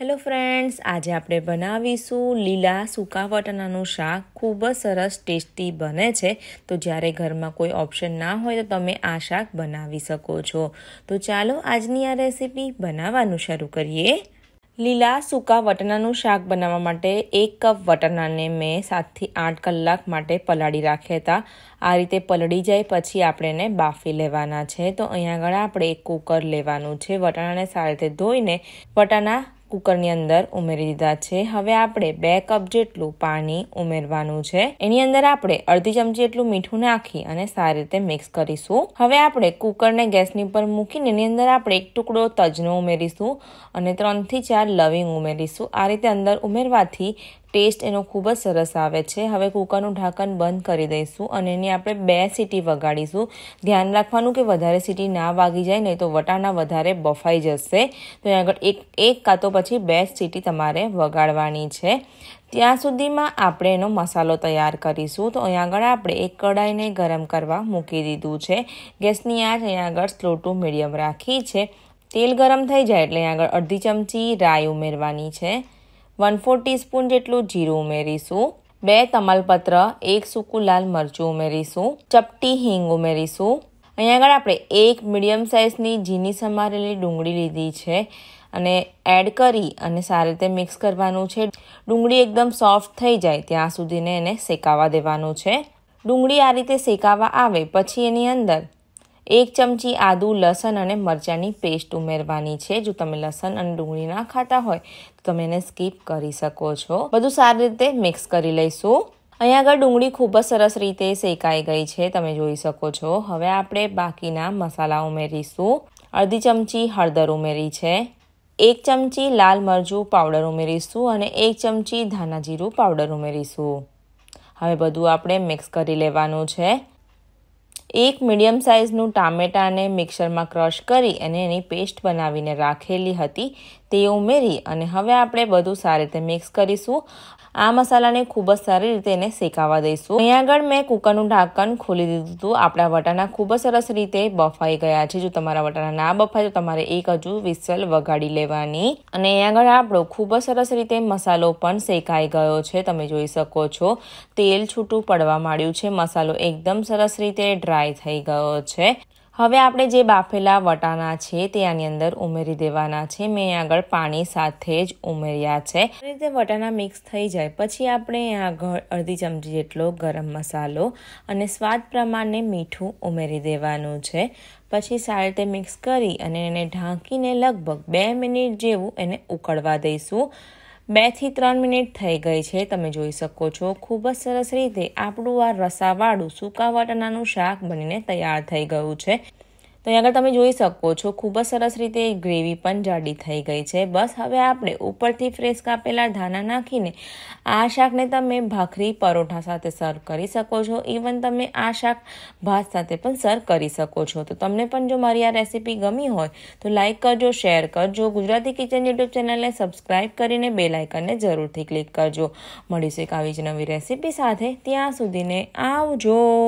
hello friends આજે આપણે બનાવીશું લીલા સૂકા વટાણાનું શાક ખૂબ જ સરસ ટેસ્ટી બને છે તો જ્યારે ઘરમાં કોઈ ઓપ્શન ના હોય તો તમે આ શાક બનાવી શકો છો તો ચાલો આજની આ રેસીપી બનાવવાનું શરૂ કરીએ લીલા સૂકા વટાણાનું શાક બનાવવા માટે એક કપ વટાણાને મેં સાતથી આઠ કલાક માટે પલાળી રાખ્યા હતા આ રીતે પલળી જાય પછી આપણે એને બાફી લેવાના છે તો અહીંયા આગળ આપણે એક કુકર લેવાનું છે વટાણાને સારી રીતે ધોઈને વટાણા કુકરની અંદર ઉમેરી દીધા છે હવે આપણે બે કપ જેટલું પાણી ઉમેરવાનું છે એની અંદર આપણે અડધી ચમચી જેટલું મીઠું નાખી અને સારી રીતે મિક્સ કરીશું હવે આપણે કુકરને ગેસની ઉપર મૂકીને એની અંદર આપણે એક ટુકડો તજનો ઉમેરીશું અને ત્રણથી ચાર લવિંગ ઉમેરીશું આ રીતે અંદર ઉમેરવાથી ટેસ્ટ એનો ખૂબ જ સરસ આવે છે હવે કુકરનું ઢાંકણ બંધ કરી દઈશું અને એની આપણે બે સીટી વગાડીશું ધ્યાન રાખવાનું કે વધારે સીટી ના વાગી જાય નહીં તો વટાણા વધારે બફાઈ જશે તો આગળ એક એક કાં તો પછી બે સીટી તમારે વગાડવાની છે ત્યાં સુધીમાં આપણે એનો મસાલો તૈયાર કરીશું તો અહીંયા આગળ આપણે એક કડાઈને ગરમ કરવા મૂકી દીધું છે ગેસની આજ અહીંયા આગળ સ્લો ટુ મીડિયમ રાખી છે તેલ ગરમ થઈ જાય એટલે અહીંયા આગળ અડધી ચમચી રાઈ ઉમેરવાની છે વન ફોર ટીસ્પૂન જેટલું જીરું ઉમેરીશું બે તમાલપત્ર એક સૂકું લાલ મરચું ઉમેરીશું ચપટી હિંગ ઉમેરીશું અહીંયા આગળ આપણે એક મીડિયમ સાઇઝની ઝીની સમારેલી ડુંગળી લીધી છે અને એડ કરી અને સારી રીતે મિક્સ કરવાનું છે ડુંગળી એકદમ સોફ્ટ થઈ જાય ત્યાં સુધીને એને શેકાવા દેવાનું છે ડુંગળી આ રીતે શેકાવા આવે પછી એની અંદર એક ચમચી આદુ લસણ અને મરચાંની પેસ્ટ ઉમેરવાની છે જો તમે લસણ અને ડુંગળી ના ખાતા હોય તો તમે એને સ્કીપ કરી શકો છો બધું સારી રીતે મિક્સ કરી લઈશું અહીંયા આગળ ડુંગળી ખૂબ જ સરસ રીતે શેકાઈ ગઈ છે તમે જોઈ શકો છો હવે આપણે બાકીના મસાલા ઉમેરીશું અડધી ચમચી હળદર ઉમેરી છે એક ચમચી લાલ મરચું પાવડર ઉમેરીશું અને એક ચમચી ધાણા જીરું પાવડર ઉમેરીશું હવે બધું આપણે મિક્સ કરી લેવાનું છે એક મીડિયમ સાઇઝનું ટામેટાને મિક્સરમાં ક્રશ કરી અને એની પેસ્ટ બનાવીને રાખેલી હતી તે ઉમેરી અને હવે આપણે બધું સારી રીતે મિક્સ કરીશું આ મસાલાને ખૂબ જ સારી રીતે એને શેકાવા દઈશું અહીંયા આગળ મેં કુકરનું ઢાંકણ ખોલી દીધું હતું આપણા વટાણા ખૂબ જ સરસ રીતે બફાઈ ગયા છે જો તમારા વટાણા ના બફાય તો તમારે એક હજુ વિસલ વગાડી લેવાની અને અહીંયા આગળ આપણો ખૂબ જ સરસ રીતે મસાલો પણ શેકાઈ ગયો છે તમે જોઈ શકો છો તેલ છૂટું પડવા માંડ્યું છે મસાલો એકદમ સરસ રીતે ડ્રાય થઈ ગયો છે હવે આપણે જે બાફેલા વટાણા છે તેની અંદર ઉમેરી દેવાના છે મેં આગળ પાણી સાથે જ ઉમેર્યા છે આ રીતે વટાણા મિક્સ થઈ જાય પછી આપણે આગળ અડધી ચમચી જેટલો ગરમ મસાલો અને સ્વાદ પ્રમાણે મીઠું ઉમેરી દેવાનું છે પછી સારી રીતે મિક્સ કરી અને એને ઢાંકીને લગભગ બે મિનિટ જેવું એને ઉકળવા દઈશું બે થી ત્રણ મિનિટ થઈ ગઈ છે તમે જોઈ શકો છો ખૂબ જ સરસ રીતે આપણું આ રસાવાળું સૂકા વટાણાનું શાક બનીને તૈયાર થઈ ગયું છે તો અહીં આગળ તમે જોઈ શકો છો ખૂબ જ સરસ રીતે ગ્રેવી પણ જાડી થઈ ગઈ છે બસ હવે આપણે ઉપરથી ફ્રેશ કાપેલા ધાણા નાખીને આ શાકને તમે ભાખરી પરોઠા સાથે સર્વ કરી શકો છો ઇવન તમે આ શાક ભાત સાથે પણ સર્વ કરી શકો છો તો તમને પણ જો મારી આ રેસીપી ગમી હોય તો લાઇક કરજો શેર કરજો ગુજરાતી કિચન યુટ્યુબ ચેનલને સબસ્ક્રાઈબ કરીને બે લાઇકનને જરૂરથી ક્લિક કરજો મળીશું એક આવી જ નવી રેસીપી સાથે ત્યાં સુધીને આવજો